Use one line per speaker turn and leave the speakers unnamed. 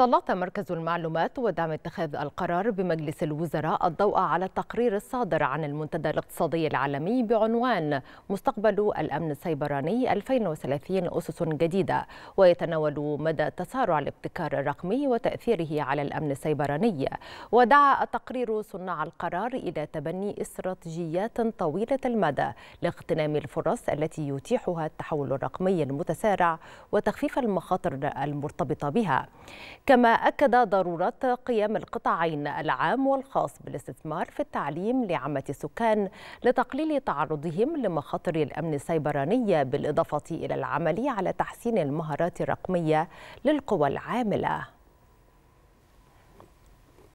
سلط مركز المعلومات ودعم اتخاذ القرار بمجلس الوزراء الضوء على التقرير الصادر عن المنتدى الاقتصادي العالمي بعنوان مستقبل الأمن السيبراني 2030 أسس جديدة ويتناول مدى تسارع الابتكار الرقمي وتأثيره على الأمن السيبراني ودعا التقرير صناع القرار إلى تبني استراتيجيات طويلة المدى لاغتنام الفرص التي يتيحها التحول الرقمي المتسارع وتخفيف المخاطر المرتبطة بها كما أكد ضرورة قيام القطاعين العام والخاص بالاستثمار في التعليم لعامة السكان لتقليل تعرضهم لمخاطر الأمن السيبراني بالإضافة إلى العمل على تحسين المهارات الرقمية للقوى العاملة